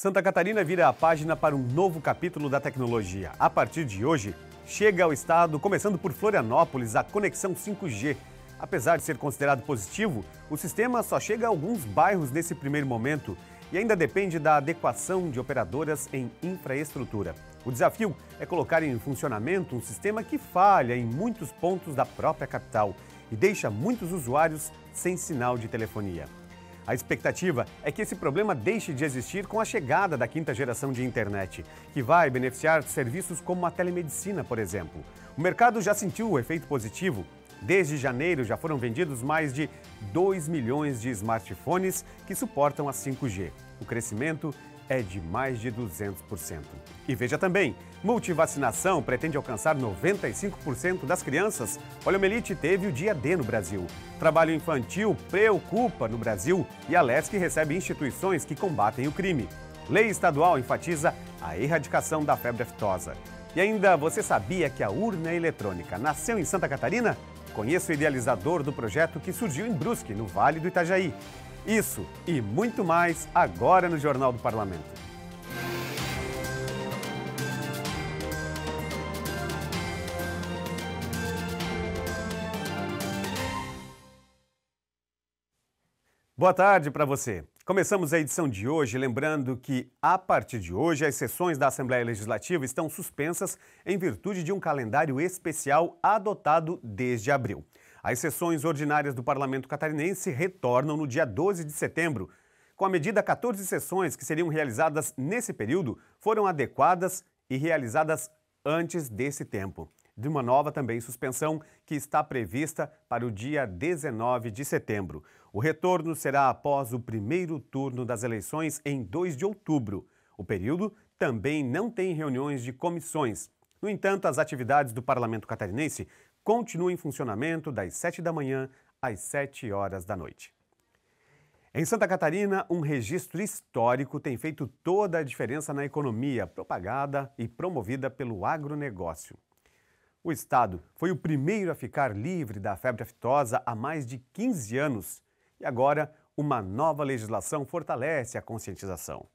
Santa Catarina vira a página para um novo capítulo da tecnologia. A partir de hoje, chega ao estado, começando por Florianópolis, a conexão 5G. Apesar de ser considerado positivo, o sistema só chega a alguns bairros nesse primeiro momento e ainda depende da adequação de operadoras em infraestrutura. O desafio é colocar em funcionamento um sistema que falha em muitos pontos da própria capital e deixa muitos usuários sem sinal de telefonia. A expectativa é que esse problema deixe de existir com a chegada da quinta geração de internet, que vai beneficiar serviços como a telemedicina, por exemplo. O mercado já sentiu o efeito positivo Desde janeiro já foram vendidos mais de 2 milhões de smartphones que suportam a 5G. O crescimento é de mais de 200%. E veja também, multivacinação pretende alcançar 95% das crianças. Poliomielite teve o dia D no Brasil. Trabalho infantil preocupa no Brasil e a LESC recebe instituições que combatem o crime. Lei estadual enfatiza a erradicação da febre aftosa. E ainda, você sabia que a urna eletrônica nasceu em Santa Catarina? Conheça o idealizador do projeto que surgiu em Brusque, no Vale do Itajaí. Isso e muito mais agora no Jornal do Parlamento. Boa tarde para você. Começamos a edição de hoje lembrando que, a partir de hoje, as sessões da Assembleia Legislativa estão suspensas em virtude de um calendário especial adotado desde abril. As sessões ordinárias do Parlamento Catarinense retornam no dia 12 de setembro. Com a medida, 14 sessões que seriam realizadas nesse período foram adequadas e realizadas antes desse tempo. De uma nova também suspensão que está prevista para o dia 19 de setembro. O retorno será após o primeiro turno das eleições em 2 de outubro. O período também não tem reuniões de comissões. No entanto, as atividades do parlamento catarinense continua em funcionamento das 7 da manhã às 7 horas da noite. Em Santa Catarina, um registro histórico tem feito toda a diferença na economia propagada e promovida pelo agronegócio. O estado foi o primeiro a ficar livre da febre aftosa há mais de 15 anos e agora uma nova legislação fortalece a conscientização.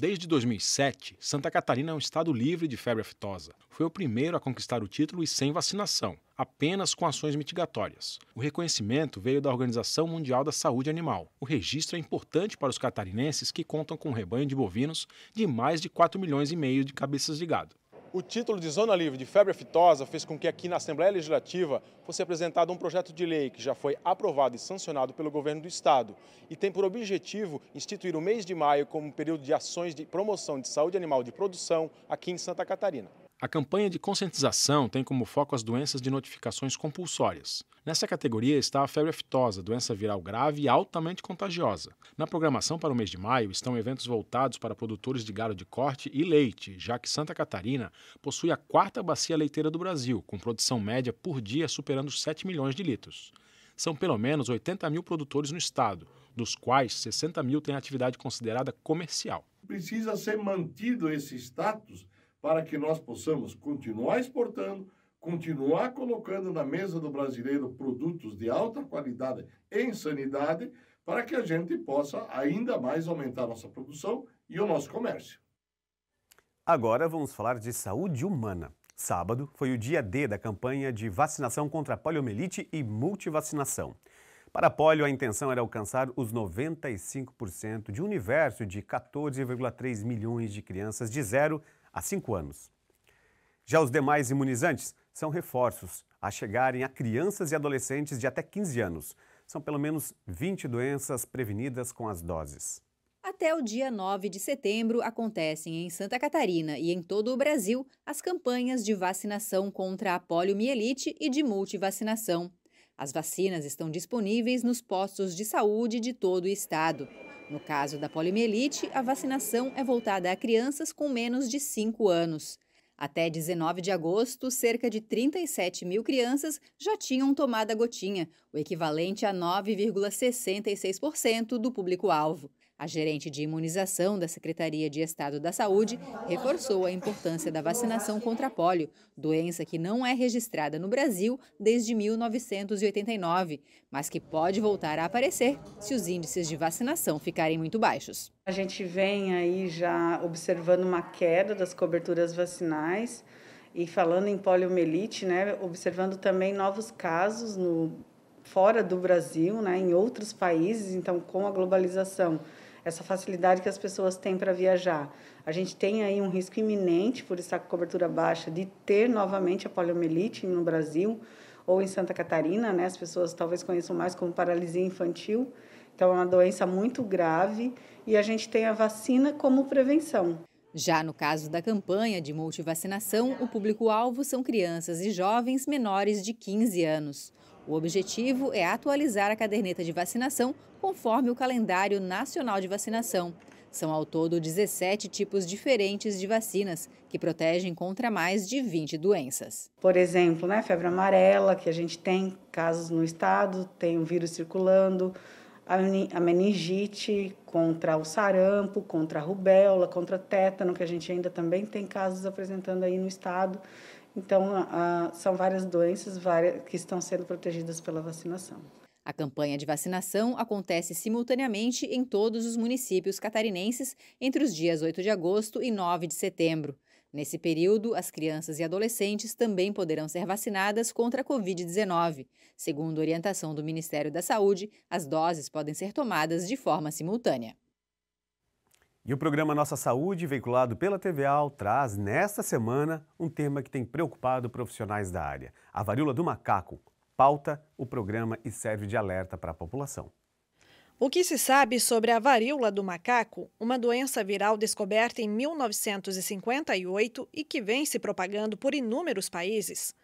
Desde 2007, Santa Catarina é um estado livre de febre aftosa. Foi o primeiro a conquistar o título e sem vacinação, apenas com ações mitigatórias. O reconhecimento veio da Organização Mundial da Saúde Animal. O registro é importante para os catarinenses que contam com um rebanho de bovinos de mais de 4 milhões e meio de cabeças de gado. O título de Zona Livre de Febre Aftosa fez com que aqui na Assembleia Legislativa fosse apresentado um projeto de lei que já foi aprovado e sancionado pelo governo do Estado e tem por objetivo instituir o mês de maio como período de ações de promoção de saúde animal de produção aqui em Santa Catarina. A campanha de conscientização tem como foco as doenças de notificações compulsórias. Nessa categoria está a febre aftosa, doença viral grave e altamente contagiosa. Na programação para o mês de maio estão eventos voltados para produtores de gado de corte e leite, já que Santa Catarina possui a quarta bacia leiteira do Brasil, com produção média por dia superando 7 milhões de litros. São pelo menos 80 mil produtores no estado, dos quais 60 mil têm atividade considerada comercial. Precisa ser mantido esse status para que nós possamos continuar exportando, continuar colocando na mesa do brasileiro produtos de alta qualidade em sanidade, para que a gente possa ainda mais aumentar nossa produção e o nosso comércio. Agora vamos falar de saúde humana. Sábado foi o dia D da campanha de vacinação contra poliomielite e multivacinação. Para a polio, a intenção era alcançar os 95% de um universo de 14,3 milhões de crianças de 0 há cinco anos. Já os demais imunizantes são reforços a chegarem a crianças e adolescentes de até 15 anos. São pelo menos 20 doenças prevenidas com as doses. Até o dia 9 de setembro acontecem em Santa Catarina e em todo o Brasil as campanhas de vacinação contra a poliomielite e de multivacinação. As vacinas estão disponíveis nos postos de saúde de todo o estado. No caso da poliomielite, a vacinação é voltada a crianças com menos de 5 anos. Até 19 de agosto, cerca de 37 mil crianças já tinham tomado a gotinha, o equivalente a 9,66% do público-alvo. A gerente de imunização da Secretaria de Estado da Saúde reforçou a importância da vacinação contra pólio, doença que não é registrada no Brasil desde 1989, mas que pode voltar a aparecer se os índices de vacinação ficarem muito baixos. A gente vem aí já observando uma queda das coberturas vacinais e falando em poliomielite, né, observando também novos casos no fora do Brasil, né, em outros países, então com a globalização essa facilidade que as pessoas têm para viajar. A gente tem aí um risco iminente, por estar com cobertura baixa, de ter novamente a poliomielite no Brasil ou em Santa Catarina, né? As pessoas talvez conheçam mais como paralisia infantil. Então, é uma doença muito grave e a gente tem a vacina como prevenção. Já no caso da campanha de multivacinação, o público-alvo são crianças e jovens menores de 15 anos. O objetivo é atualizar a caderneta de vacinação conforme o calendário nacional de vacinação. São ao todo 17 tipos diferentes de vacinas, que protegem contra mais de 20 doenças. Por exemplo, né, febre amarela, que a gente tem casos no estado, tem o um vírus circulando, a meningite, contra o sarampo, contra a rubéola, contra tétano, que a gente ainda também tem casos apresentando aí no estado. Então, a, são várias doenças várias, que estão sendo protegidas pela vacinação. A campanha de vacinação acontece simultaneamente em todos os municípios catarinenses entre os dias 8 de agosto e 9 de setembro. Nesse período, as crianças e adolescentes também poderão ser vacinadas contra a Covid-19. Segundo orientação do Ministério da Saúde, as doses podem ser tomadas de forma simultânea. E o programa Nossa Saúde, veiculado pela TVAL, traz nesta semana um tema que tem preocupado profissionais da área: a varíola do macaco. Pauta o programa e serve de alerta para a população. O que se sabe sobre a varíola do macaco, uma doença viral descoberta em 1958 e que vem se propagando por inúmeros países?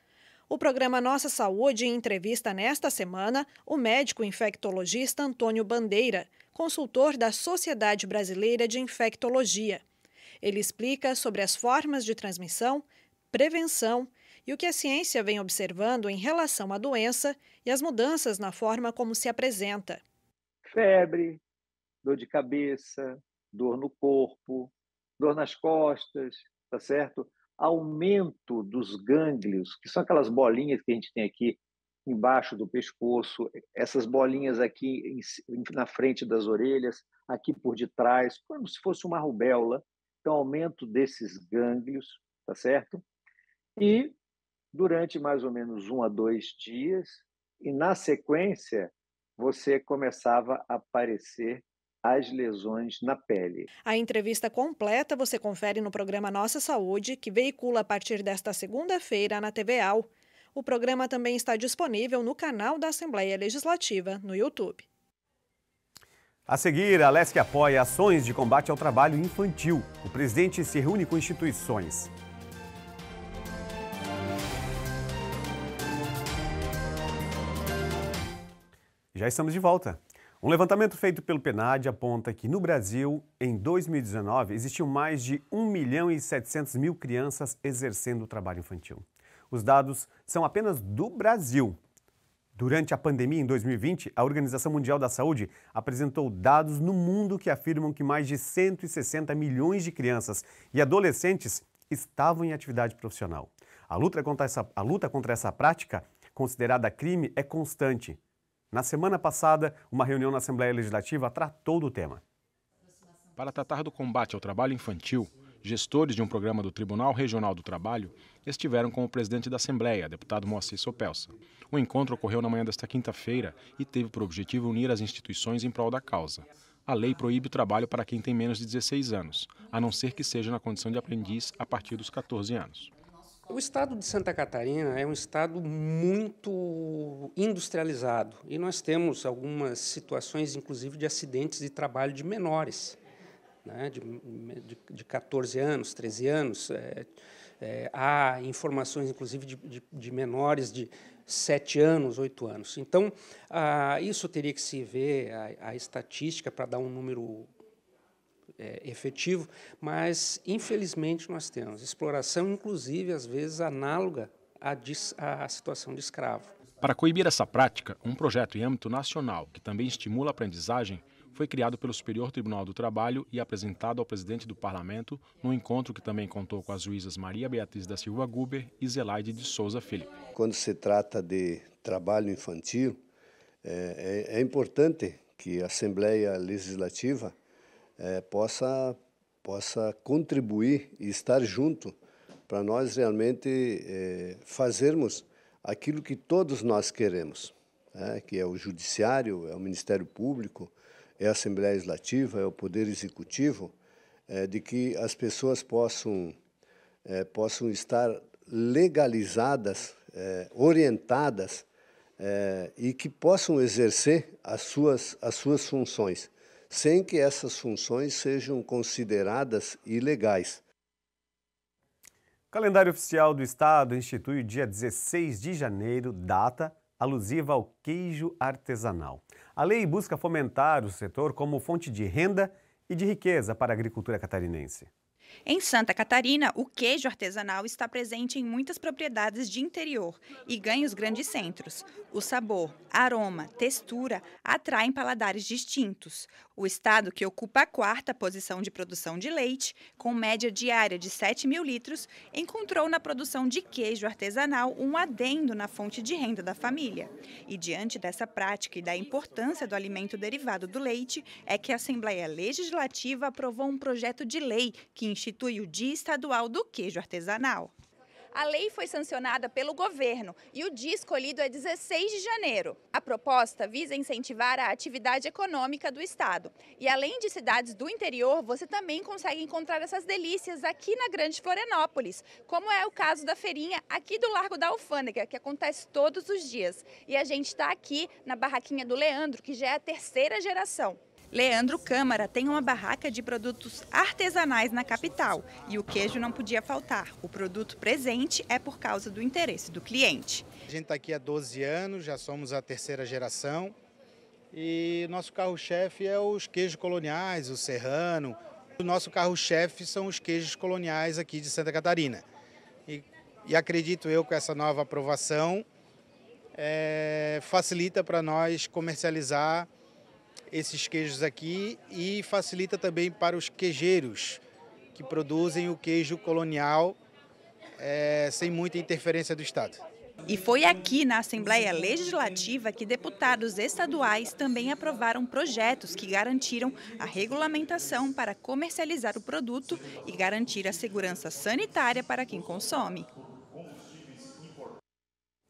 O programa Nossa Saúde entrevista nesta semana o médico infectologista Antônio Bandeira consultor da Sociedade Brasileira de Infectologia. Ele explica sobre as formas de transmissão, prevenção e o que a ciência vem observando em relação à doença e as mudanças na forma como se apresenta. Febre, dor de cabeça, dor no corpo, dor nas costas, tá certo? Aumento dos gânglios, que são aquelas bolinhas que a gente tem aqui embaixo do pescoço, eh, essas bolinhas aqui na frente das orelhas, aqui por detrás, como se fosse uma rubéola. Então, aumento desses gânglios, tá certo? E durante mais ou menos um a dois dias, e na sequência, você começava a aparecer as lesões na pele. A entrevista completa você confere no programa Nossa Saúde, que veicula a partir desta segunda-feira na TV Al. O programa também está disponível no canal da Assembleia Legislativa, no YouTube. A seguir, a LESC apoia ações de combate ao trabalho infantil. O presidente se reúne com instituições. Já estamos de volta. Um levantamento feito pelo PNAD aponta que no Brasil, em 2019, existiam mais de 1 milhão e 700 mil crianças exercendo o trabalho infantil. Os dados são apenas do Brasil. Durante a pandemia em 2020, a Organização Mundial da Saúde apresentou dados no mundo que afirmam que mais de 160 milhões de crianças e adolescentes estavam em atividade profissional. A luta contra essa, a luta contra essa prática, considerada crime, é constante. Na semana passada, uma reunião na Assembleia Legislativa tratou do tema. Para tratar do combate ao trabalho infantil, Gestores de um programa do Tribunal Regional do Trabalho estiveram com o presidente da Assembleia, deputado Moacir Sopelsa. O encontro ocorreu na manhã desta quinta-feira e teve por objetivo unir as instituições em prol da causa. A lei proíbe o trabalho para quem tem menos de 16 anos, a não ser que seja na condição de aprendiz a partir dos 14 anos. O estado de Santa Catarina é um estado muito industrializado e nós temos algumas situações, inclusive, de acidentes de trabalho de menores né, de, de, de 14 anos, 13 anos. É, é, há informações, inclusive, de, de, de, menores de 7 anos, 8 anos. Então, isso teria que se ver a, a estatística para dar um número é, efetivo, mas, infelizmente, nós temos exploração, inclusive, às vezes, análoga à, à situação de escravo. Para coibir essa prática, um projeto em âmbito nacional que também estimula a aprendizagem foi criado pelo Superior Tribunal do Trabalho e apresentado ao presidente do parlamento num encontro que também contou com as juízas Maria Beatriz da Silva Guber e Zelaide de Souza Felipe. Quando se trata de trabalho infantil, é, é, é importante que a Assembleia Legislativa é, possa, possa contribuir e estar junto para nós realmente é, fazermos aquilo que todos nós queremos, né, que é o judiciário, é o Ministério Público, é a Assembleia Legislativa, é o Poder Executivo, é, de que as pessoas possam, é, possam estar legalizadas, é, orientadas é, e que possam exercer as suas, as suas funções, sem que essas funções sejam consideradas ilegais. O calendário oficial do Estado institui o dia 16 de janeiro, data alusiva ao queijo artesanal. A lei busca fomentar o setor como fonte de renda e de riqueza para a agricultura catarinense. Em Santa Catarina, o queijo artesanal está presente em muitas propriedades de interior e ganha os grandes centros. O sabor, aroma, textura atraem paladares distintos. O estado, que ocupa a quarta posição de produção de leite, com média diária de 7 mil litros, encontrou na produção de queijo artesanal um adendo na fonte de renda da família. E diante dessa prática e da importância do alimento derivado do leite, é que a Assembleia Legislativa aprovou um projeto de lei que enxerga institui o Dia Estadual do Queijo Artesanal. A lei foi sancionada pelo governo e o dia escolhido é 16 de janeiro. A proposta visa incentivar a atividade econômica do estado. E além de cidades do interior, você também consegue encontrar essas delícias aqui na Grande Florianópolis, como é o caso da feirinha aqui do Largo da Alfândega, que acontece todos os dias. E a gente está aqui na barraquinha do Leandro, que já é a terceira geração. Leandro Câmara tem uma barraca de produtos artesanais na capital e o queijo não podia faltar. O produto presente é por causa do interesse do cliente. A gente está aqui há 12 anos, já somos a terceira geração e nosso carro-chefe é os queijos coloniais, o serrano. O nosso carro-chefe são os queijos coloniais aqui de Santa Catarina. E, e acredito eu com essa nova aprovação é, facilita para nós comercializar esses queijos aqui e facilita também para os queijeiros que produzem o queijo colonial é, sem muita interferência do Estado. E foi aqui na Assembleia Legislativa que deputados estaduais também aprovaram projetos que garantiram a regulamentação para comercializar o produto e garantir a segurança sanitária para quem consome.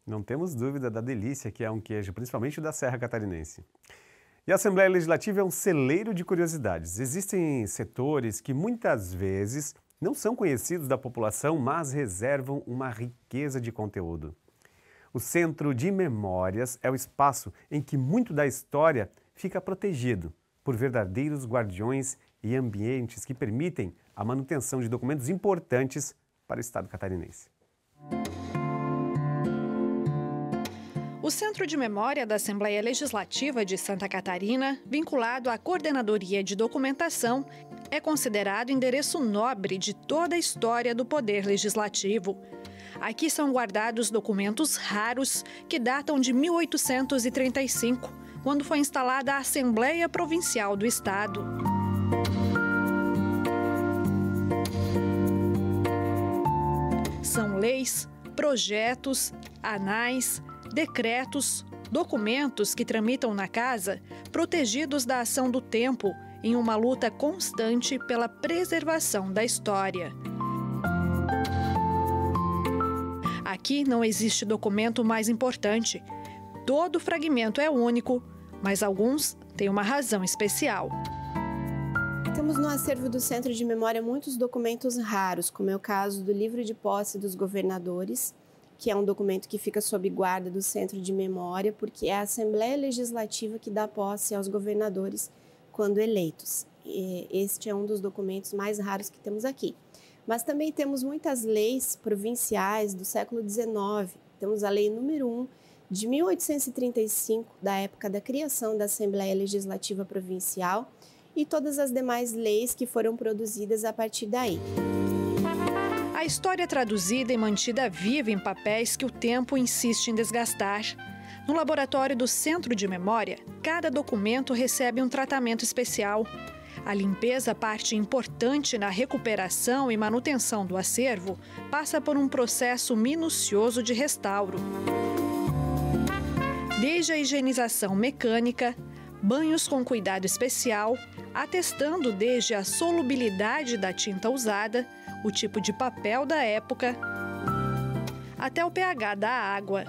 Não temos dúvida da delícia que é um queijo, principalmente da Serra Catarinense. E a Assembleia Legislativa é um celeiro de curiosidades. Existem setores que muitas vezes não são conhecidos da população, mas reservam uma riqueza de conteúdo. O Centro de Memórias é o espaço em que muito da história fica protegido por verdadeiros guardiões e ambientes que permitem a manutenção de documentos importantes para o Estado catarinense. O Centro de Memória da Assembleia Legislativa de Santa Catarina, vinculado à Coordenadoria de Documentação, é considerado endereço nobre de toda a história do Poder Legislativo. Aqui são guardados documentos raros que datam de 1835, quando foi instalada a Assembleia Provincial do Estado. São leis, projetos, anais, decretos, documentos que tramitam na casa, protegidos da ação do tempo, em uma luta constante pela preservação da história. Aqui não existe documento mais importante. Todo fragmento é único, mas alguns têm uma razão especial. Temos no acervo do Centro de Memória muitos documentos raros, como é o caso do livro de posse dos governadores, que é um documento que fica sob guarda do Centro de Memória, porque é a Assembleia Legislativa que dá posse aos governadores quando eleitos. E este é um dos documentos mais raros que temos aqui. Mas também temos muitas leis provinciais do século XIX. Temos a Lei número 1 de 1835, da época da criação da Assembleia Legislativa Provincial, e todas as demais leis que foram produzidas a partir daí. A história é traduzida e mantida viva em papéis que o tempo insiste em desgastar. No laboratório do Centro de Memória, cada documento recebe um tratamento especial. A limpeza, parte importante na recuperação e manutenção do acervo, passa por um processo minucioso de restauro. Desde a higienização mecânica, banhos com cuidado especial, atestando desde a solubilidade da tinta usada, o tipo de papel da época, até o pH da água.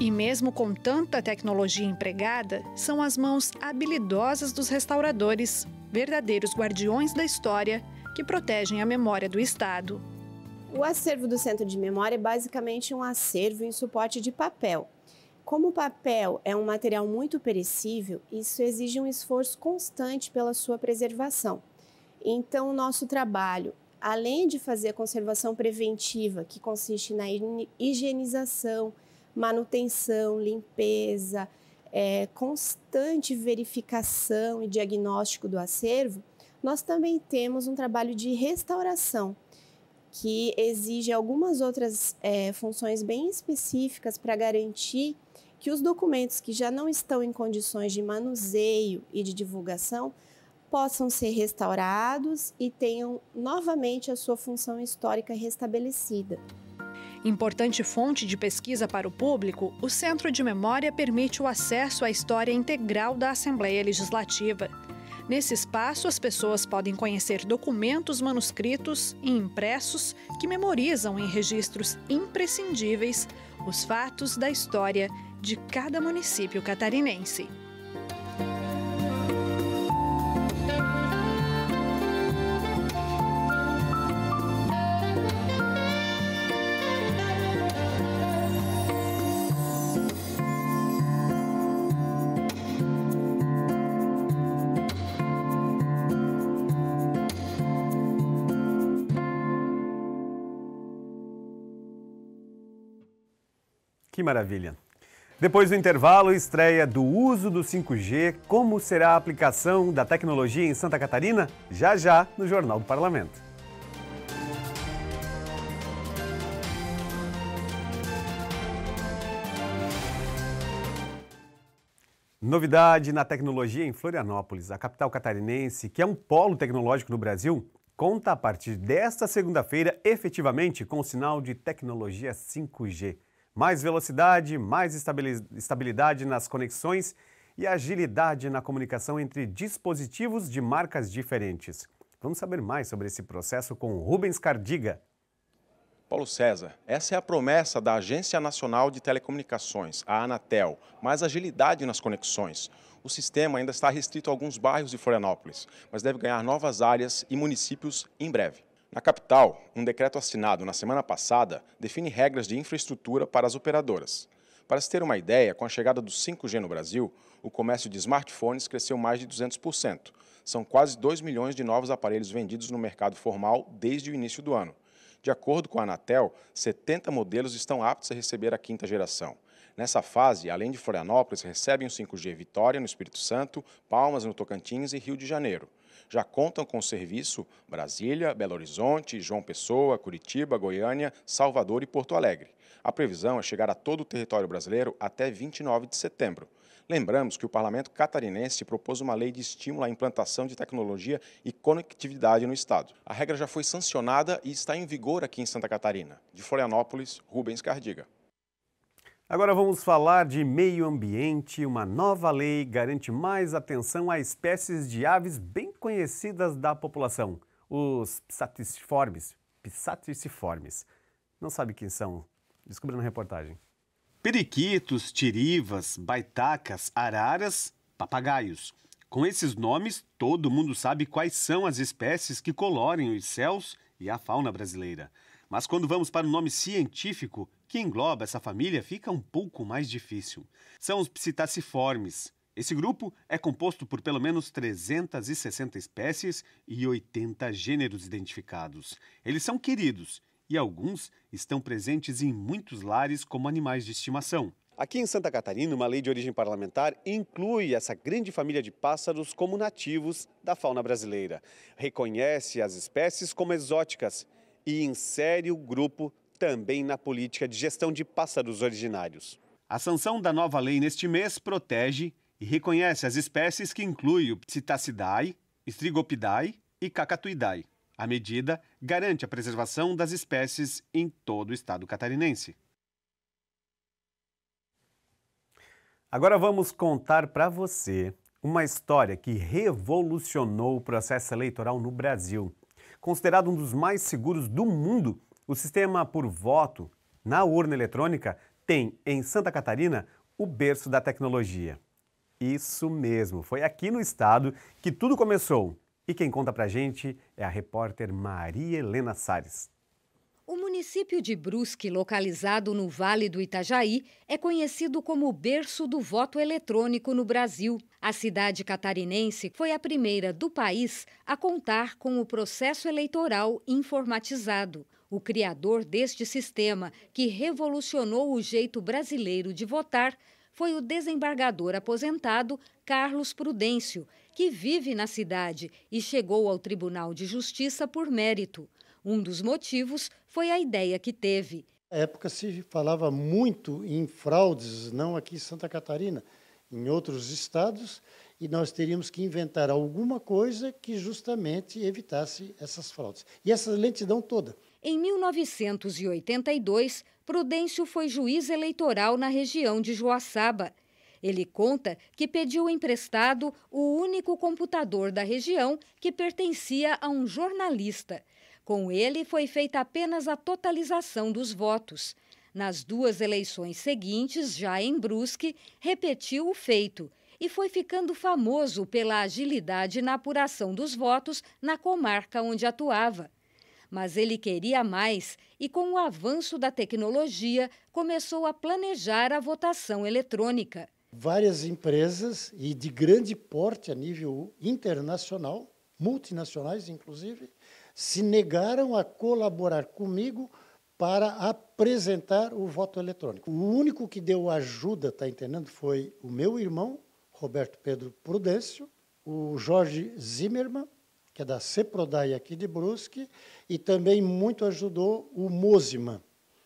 E mesmo com tanta tecnologia empregada, são as mãos habilidosas dos restauradores, verdadeiros guardiões da história, que protegem a memória do Estado. O acervo do Centro de Memória é basicamente um acervo em suporte de papel. Como o papel é um material muito perecível, isso exige um esforço constante pela sua preservação. Então, o nosso trabalho, além de fazer a conservação preventiva, que consiste na higienização, manutenção, limpeza, é, constante verificação e diagnóstico do acervo, nós também temos um trabalho de restauração, que exige algumas outras é, funções bem específicas para garantir que os documentos que já não estão em condições de manuseio e de divulgação possam ser restaurados e tenham novamente a sua função histórica restabelecida. Importante fonte de pesquisa para o público, o Centro de Memória permite o acesso à história integral da Assembleia Legislativa. Nesse espaço, as pessoas podem conhecer documentos manuscritos e impressos que memorizam em registros imprescindíveis os fatos da história de cada município catarinense. Que maravilha! Depois do intervalo, estreia do uso do 5G, como será a aplicação da tecnologia em Santa Catarina? Já já no Jornal do Parlamento. Novidade na tecnologia em Florianópolis, a capital catarinense, que é um polo tecnológico no Brasil, conta a partir desta segunda-feira efetivamente com o sinal de tecnologia 5G. Mais velocidade, mais estabilidade nas conexões e agilidade na comunicação entre dispositivos de marcas diferentes. Vamos saber mais sobre esse processo com Rubens Cardiga. Paulo César, essa é a promessa da Agência Nacional de Telecomunicações, a Anatel, mais agilidade nas conexões. O sistema ainda está restrito a alguns bairros de Florianópolis, mas deve ganhar novas áreas e municípios em breve. Na capital, um decreto assinado na semana passada define regras de infraestrutura para as operadoras. Para se ter uma ideia, com a chegada do 5G no Brasil, o comércio de smartphones cresceu mais de 200%. São quase 2 milhões de novos aparelhos vendidos no mercado formal desde o início do ano. De acordo com a Anatel, 70 modelos estão aptos a receber a quinta geração. Nessa fase, além de Florianópolis, recebem o 5G Vitória, no Espírito Santo, Palmas, no Tocantins e Rio de Janeiro já contam com serviço Brasília, Belo Horizonte, João Pessoa, Curitiba, Goiânia, Salvador e Porto Alegre. A previsão é chegar a todo o território brasileiro até 29 de setembro. Lembramos que o parlamento catarinense propôs uma lei de estímulo à implantação de tecnologia e conectividade no estado. A regra já foi sancionada e está em vigor aqui em Santa Catarina. De Florianópolis, Rubens Cardiga. Agora vamos falar de meio ambiente. Uma nova lei garante mais atenção a espécies de aves bem conhecidas da população, os psaticiformes. Psaticiformes. Não sabe quem são? Descubra na reportagem. Periquitos, tirivas, baitacas, araras, papagaios. Com esses nomes, todo mundo sabe quais são as espécies que colorem os céus e a fauna brasileira. Mas quando vamos para o nome científico, que engloba essa família fica um pouco mais difícil. São os psitaciformes. Esse grupo é composto por pelo menos 360 espécies e 80 gêneros identificados. Eles são queridos e alguns estão presentes em muitos lares como animais de estimação. Aqui em Santa Catarina, uma lei de origem parlamentar inclui essa grande família de pássaros como nativos da fauna brasileira. Reconhece as espécies como exóticas e insere o grupo também na política de gestão de pássaros originários. A sanção da nova lei neste mês protege e reconhece as espécies que inclui o Psittacidae, Strigopidae e Cacatuidae. A medida garante a preservação das espécies em todo o estado catarinense. Agora vamos contar para você uma história que revolucionou o processo eleitoral no Brasil. Considerado um dos mais seguros do mundo, o sistema por voto na urna eletrônica tem em Santa Catarina o berço da tecnologia. Isso mesmo, foi aqui no estado que tudo começou. E quem conta pra gente é a repórter Maria Helena Salles. O município de Brusque, localizado no Vale do Itajaí, é conhecido como o berço do voto eletrônico no Brasil. A cidade catarinense foi a primeira do país a contar com o processo eleitoral informatizado o criador deste sistema, que revolucionou o jeito brasileiro de votar, foi o desembargador aposentado Carlos Prudêncio, que vive na cidade e chegou ao Tribunal de Justiça por mérito. Um dos motivos foi a ideia que teve. Na época se falava muito em fraudes, não aqui em Santa Catarina, em outros estados, e nós teríamos que inventar alguma coisa que justamente evitasse essas fraudes. E essa lentidão toda. Em 1982, Prudêncio foi juiz eleitoral na região de Joaçaba. Ele conta que pediu emprestado o único computador da região que pertencia a um jornalista. Com ele foi feita apenas a totalização dos votos. Nas duas eleições seguintes, já em Brusque, repetiu o feito e foi ficando famoso pela agilidade na apuração dos votos na comarca onde atuava. Mas ele queria mais e, com o avanço da tecnologia, começou a planejar a votação eletrônica. Várias empresas, e de grande porte a nível internacional, multinacionais inclusive, se negaram a colaborar comigo para apresentar o voto eletrônico. O único que deu ajuda, está entendendo, foi o meu irmão, Roberto Pedro Prudêncio, o Jorge Zimmermann que é da Ceprodai aqui de Brusque, e também muito ajudou o Mozima,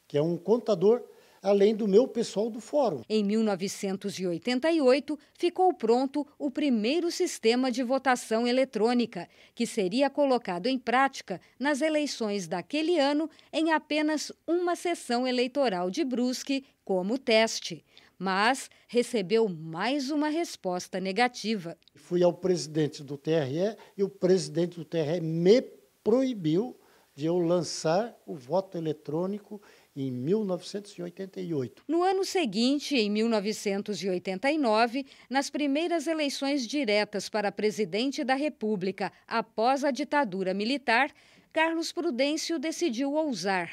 que é um contador além do meu pessoal do fórum. Em 1988, ficou pronto o primeiro sistema de votação eletrônica, que seria colocado em prática nas eleições daquele ano em apenas uma sessão eleitoral de Brusque como teste mas recebeu mais uma resposta negativa. Fui ao presidente do TRE e o presidente do TRE me proibiu de eu lançar o voto eletrônico em 1988. No ano seguinte, em 1989, nas primeiras eleições diretas para presidente da República após a ditadura militar, Carlos Prudêncio decidiu ousar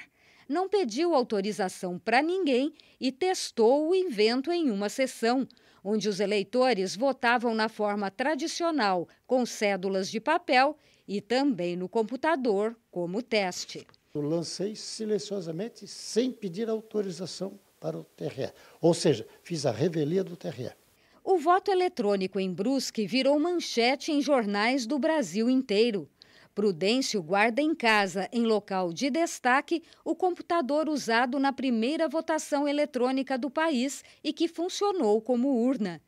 não pediu autorização para ninguém e testou o invento em uma sessão, onde os eleitores votavam na forma tradicional, com cédulas de papel e também no computador, como teste. Eu lancei silenciosamente, sem pedir autorização para o TRE, ou seja, fiz a revelia do TRE. O voto eletrônico em Brusque virou manchete em jornais do Brasil inteiro. Prudêncio guarda em casa, em local de destaque, o computador usado na primeira votação eletrônica do país e que funcionou como urna.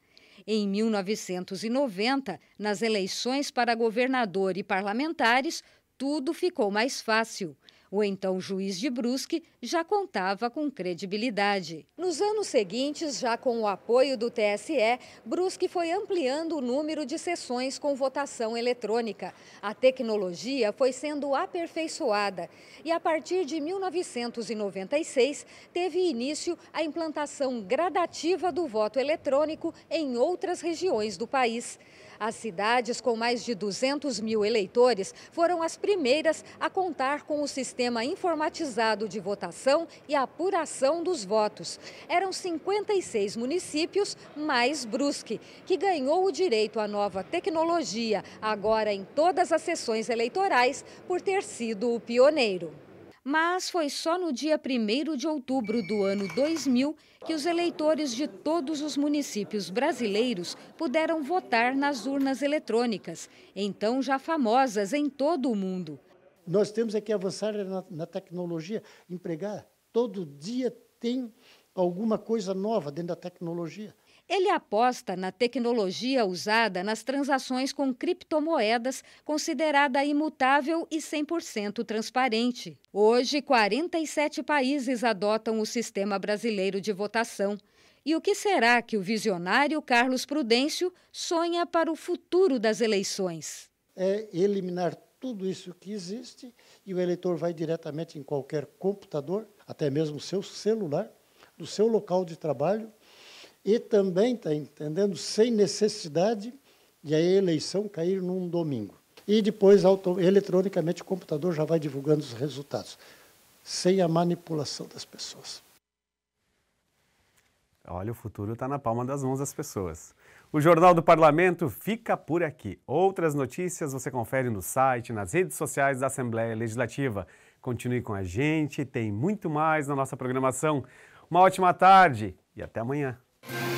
Em 1990, nas eleições para governador e parlamentares, tudo ficou mais fácil. O então juiz de Brusque já contava com credibilidade. Nos anos seguintes, já com o apoio do TSE, Brusque foi ampliando o número de sessões com votação eletrônica. A tecnologia foi sendo aperfeiçoada e a partir de 1996 teve início a implantação gradativa do voto eletrônico em outras regiões do país. As cidades com mais de 200 mil eleitores foram as primeiras a contar com o sistema informatizado de votação e apuração dos votos. Eram 56 municípios, mais Brusque, que ganhou o direito à nova tecnologia, agora em todas as sessões eleitorais, por ter sido o pioneiro mas foi só no dia 1 de outubro do ano 2000 que os eleitores de todos os municípios brasileiros puderam votar nas urnas eletrônicas, então já famosas em todo o mundo. Nós temos é que avançar é na, na tecnologia, empregar. Todo dia tem alguma coisa nova dentro da tecnologia. Ele aposta na tecnologia usada nas transações com criptomoedas, considerada imutável e 100% transparente. Hoje, 47 países adotam o sistema brasileiro de votação. E o que será que o visionário Carlos Prudêncio sonha para o futuro das eleições? É eliminar tudo isso que existe e o eleitor vai diretamente em qualquer computador, até mesmo seu celular, do seu local de trabalho e também, está entendendo, sem necessidade de a eleição cair num domingo. E depois, auto, eletronicamente, o computador já vai divulgando os resultados, sem a manipulação das pessoas. Olha, o futuro está na palma das mãos das pessoas. O Jornal do Parlamento fica por aqui. Outras notícias você confere no site, nas redes sociais da Assembleia Legislativa. Continue com a gente, tem muito mais na nossa programação. Uma ótima tarde e até amanhã. you